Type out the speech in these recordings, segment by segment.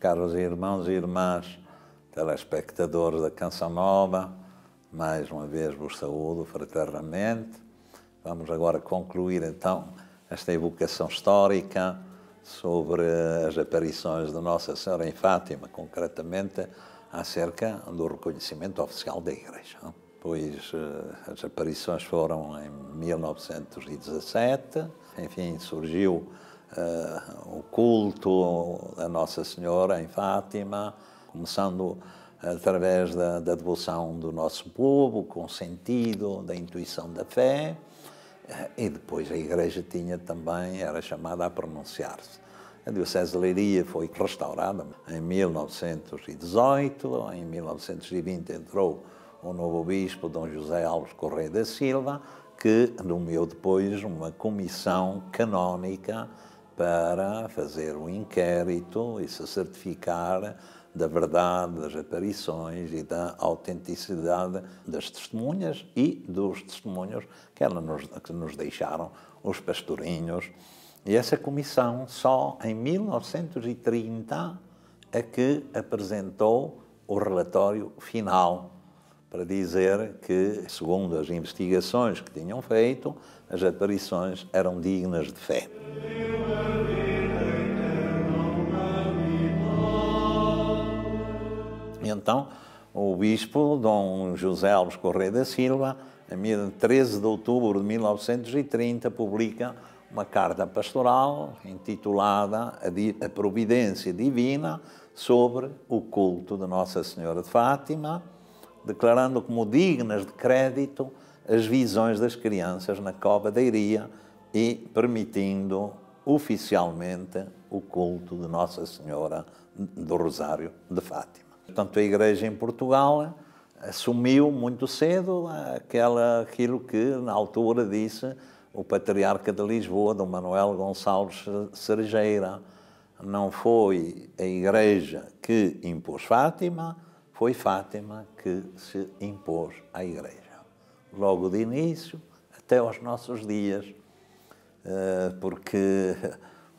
caros irmãos e irmãs telespectadores da Canção Nova, mais uma vez vos saúdo fraternamente. Vamos agora concluir então esta evocação histórica sobre as aparições de Nossa Senhora em Fátima, concretamente acerca do reconhecimento oficial da Igreja. Pois eh, as aparições foram em 1917, enfim, surgiu uh, o culto da Nossa Senhora em Fátima, começando através da, da, devoção do nosso povo, com sentido, da intuição da fé. Eh, e depois a Igreja tinha também, era chamada a pronunciar-se. A Diocese de Leiria foi restaurada em 1918, em 1920 entrou o novo bispo Dom José Alves Correia da Silva, que nomeou depois uma comissão canónica para fazer um inquérito e se certificar da verdade das aparições e da autenticidade das testemunhas e dos testemunhos que, ela nos, que nos deixaram os pastorinhos. E essa comissão, só em 1930, é que apresentou o relatório final para dizer que, segundo as investigações que tinham feito, as aparições eram dignas de fé. então o bispo Dom José Alves Correia da Silva, em 13 de outubro de 1930, publica uma carta pastoral intitulada A Providência Divina sobre o culto de Nossa Senhora de Fátima, declarando como dignas de crédito as visões das crianças na cova da Iria e permitindo oficialmente o culto de Nossa Senhora do Rosário de Fátima. Portanto, a Igreja em Portugal assumiu muito cedo aquela, aquilo que, na altura, disse o Patriarca de Lisboa, Dom Manuel Gonçalves Serjeira. Não foi a Igreja que impôs Fátima, foi Fátima que se impôs à Igreja. Logo de início até aos nossos dias, eh, porque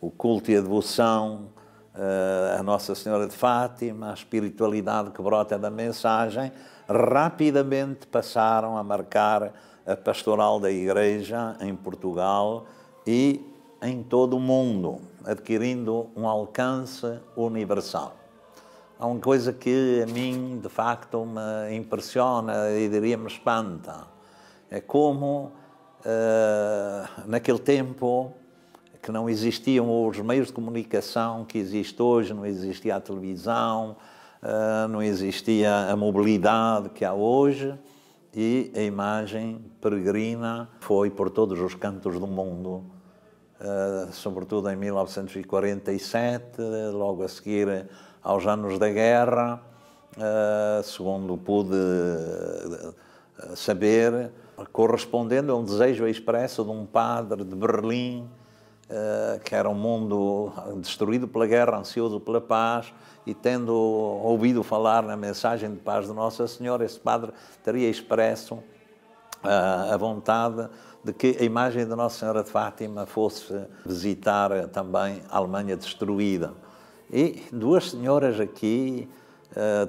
o culto e a devoção eh, a Nossa Senhora de Fátima, a espiritualidade que brota da mensagem, rapidamente passaram a marcar a pastoral da Igreja em Portugal e em todo o mundo, adquirindo um alcance universal. Há uma coisa que a mim, de facto, me impressiona e diria me espanta. É como, uh, naquele tempo, que não existiam os meios de comunicação que existem hoje, não existia a televisão, ah, não existia a mobilidade que há hoje e a imagem peregrina foi por todos os cantos do mundo, ah, sobretudo em 1947, logo a seguir aos anos da guerra, ah, segundo pude saber, correspondendo a um desejo expresso de um padre de Berlim eh, que era um mundo destruído pela guerra, ansioso pela paz, e tendo ouvido falar na mensagem de paz de Nossa Senhora, esse padre teria expresso eh, a vontade de que a imagem de Nossa Senhora de Fátima fosse visitar eh, também a Alemanha destruída. E duas senhoras aqui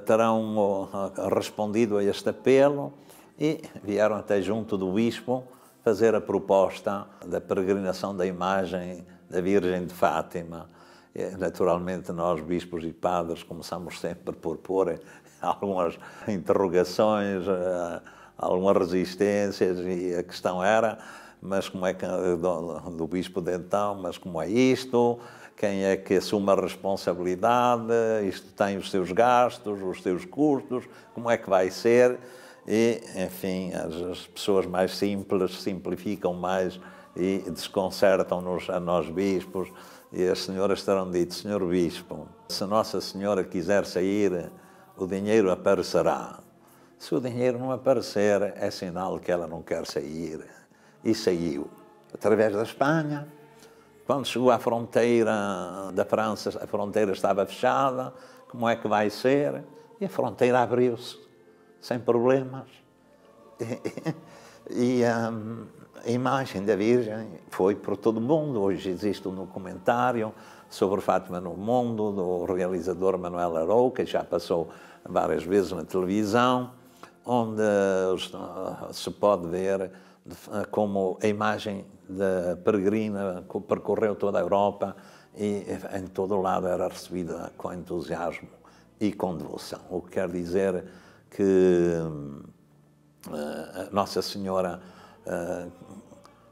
terão respondido a este apelo e vieram até junto do bispo fazer a proposta da peregrinação da imagem da Virgem de Fátima. É, naturalmente, nós, bispos e padres, começamos sempre por pôr eh, algumas interrogações, eh, algumas resistências, e a questão era: mas como é que, eh, do, do bispo de então, mas como é isto? Quem é que assume a responsabilidade? Isto tem os seus gastos, os seus custos, como é que vai ser? e, enfim, as pessoas mais simples simplificam mais e desconcertam-nos a nós bispos. E as senhoras terão dito, senhor bispo, se Nossa Senhora quiser sair, o dinheiro aparecerá. Se o dinheiro não aparecer, é sinal que ela não quer sair. E saiu. Através da Espanha, quando chegou à fronteira da França, a fronteira estava fechada, como é que vai ser? E a fronteira abriu-se sem problemas. E, hum, a imagem da Virgem foi por todo o mundo. Hoje existe um documentário sobre Fátima no mundo, do realizador Manuel Arou, que já passou várias vezes na televisão, onde uh, uh, se pode ver uh, como a imagem da peregrina percorreu toda a Europa e em todo o lado era recebida com entusiasmo e com devoção. O que quer dizer que eh, Nossa Senhora eh,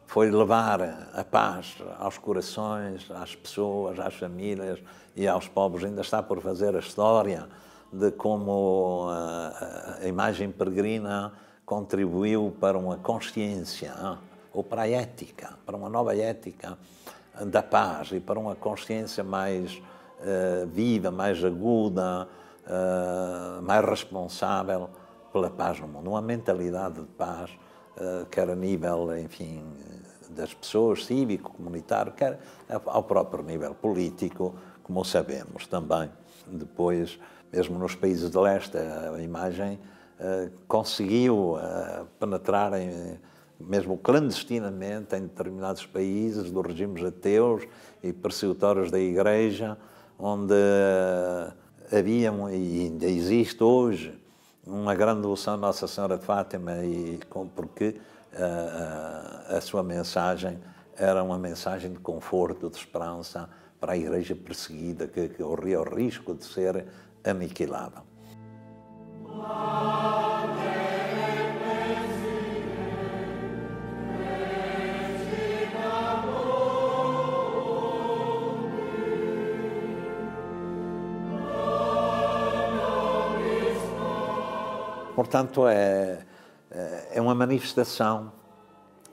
foi levar a paz aos corações, às pessoas, às famílias e aos povos. Ainda está por fazer a história de como eh, a imagem peregrina contribuiu para uma consciência ou para a ética, para uma nova ética da paz e para uma consciência mais uh, viva, mais aguda, eh, mais responsável pela paz no mundo, uma mentalidade de paz, uh, quer a nível, enfim, das pessoas, cívico, comunitário, quer ao próprio nível político, como sabemos também. Depois, mesmo nos países de leste, a imagem uh, conseguiu uh, penetrar, em, mesmo clandestinamente, em determinados países dos regimes ateus e persecutórios da Igreja, onde havia e ainda existe hoje uma grande devoção à Nossa Senhora de Fátima e porque a, ah, a, ah, a sua mensagem era uma mensagem de conforto, de esperança para a Igreja perseguida que, que corria o risco de ser aniquilada. Portanto, é, é, é uma manifestação,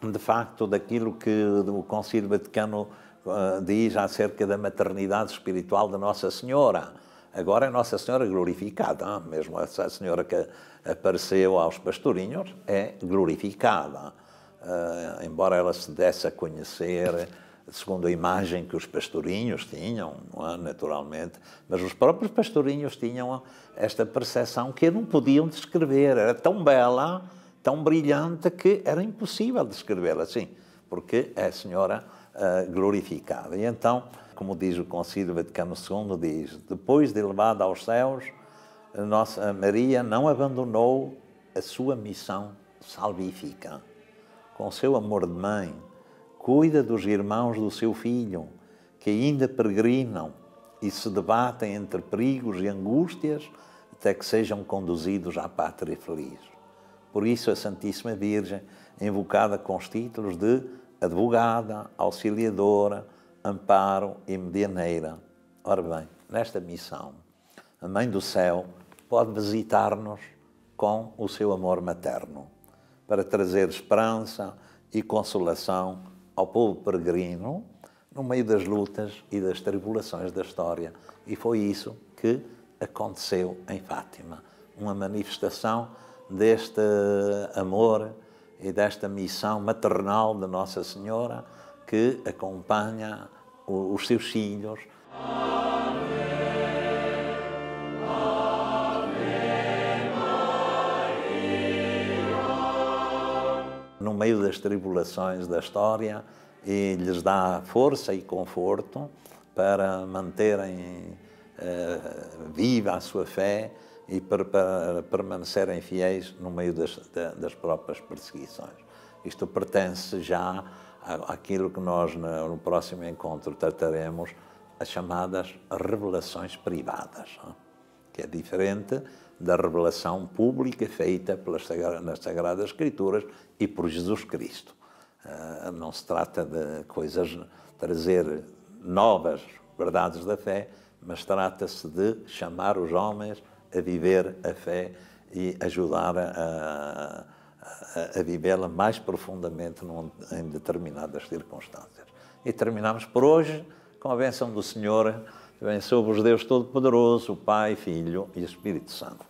de facto, daquilo que o Concílio Vaticano eh, diz acerca da maternidade espiritual de Nossa Senhora. Agora é Nossa Senhora glorificada, mesmo essa Senhora que apareceu aos pastorinhos é glorificada, eh, embora ela se desse a conhecer segundo a imagem que os pastorinhos tinham, é? naturalmente, mas os próprios pastorinhos tinham esta percepção que não podiam descrever, era tão bela, tão brilhante que era impossível descrevê-la assim, porque é a senhora uh, eh, glorificada. E então, como diz o Concílio Vaticano II, diz, depois de levada aos céus, a Nossa Maria não abandonou a sua missão salvífica. Com seu amor de mãe, Cuida dos irmãos do seu filho, que ainda peregrinam e se debatem entre perigos e angústias até que sejam conduzidos à pátria feliz. Por isso, a Santíssima Virgem, invocada com os títulos de advogada, auxiliadora, amparo e medianeira. Ora bem, nesta missão, a Mãe do Céu pode visitar-nos com o seu amor materno, para trazer esperança e consolação ao povo peregrino no meio das lutas e das tribulações da história. E foi isso que aconteceu em Fátima uma manifestação deste amor e desta missão maternal de Nossa Senhora que acompanha os seus filhos. meio das tribulações da história e lhes dá força e conforto para manterem eh, viva a sua fé e para, para permanecerem fiéis no meio das, das próprias perseguições. Isto pertence já àquilo que nós, no próximo encontro, trataremos, as chamadas revelações privadas. É? que é diferente da revelação pública feita pelas Sagradas, nas Sagradas Escrituras e por Jesus Cristo. Ah, não se trata de coisas, trazer novas verdades da fé, mas trata-se de chamar os homens a viver a fé e ajudar a, a, a vivê-la mais profundamente num, em determinadas circunstâncias. E terminamos por hoje com a benção do Senhor que vem sobre os Deus Todo-Poderoso, Pai, Filho e Espírito Santo.